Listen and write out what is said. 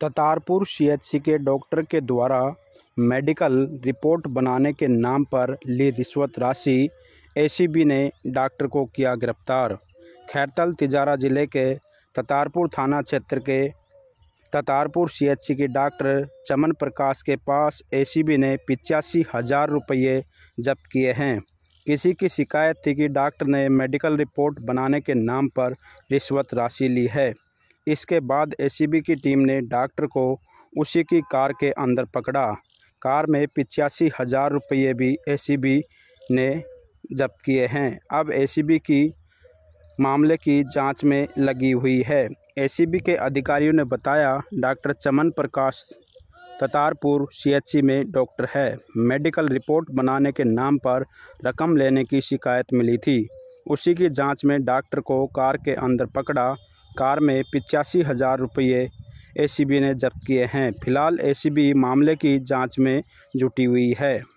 ततारपुर सी के डॉक्टर के द्वारा मेडिकल रिपोर्ट बनाने के नाम पर ली रिश्वत राशि एसीबी ने डॉक्टर को किया गिरफ्तार खैरतल तिजारा जिले के ततारपुर थाना क्षेत्र के ततारपुर सीएचसी के डॉक्टर चमन प्रकाश के पास एसीबी ने पिचासी हज़ार रुपये जब्त किए हैं किसी की शिकायत थी कि डॉक्टर ने मेडिकल रिपोर्ट बनाने के नाम पर रिश्वत राशि ली है इसके बाद एसीबी e की टीम ने डॉक्टर को उसी की कार के अंदर पकड़ा कार में पिचासी हज़ार रुपये भी एसीबी e ने जब्त किए हैं अब एसीबी e की मामले की जांच में लगी हुई है एसीबी के अधिकारियों ने बताया डॉक्टर चमन प्रकाश ततारपुर सीएचसी में डॉक्टर है मेडिकल रिपोर्ट बनाने के नाम पर रकम लेने की शिकायत मिली थी उसी की जांच में डॉक्टर को कार के अंदर पकड़ा कार में पिचासी हज़ार रुपये एसीबी ने जब्त किए हैं फिलहाल एसीबी मामले की जांच में जुटी हुई है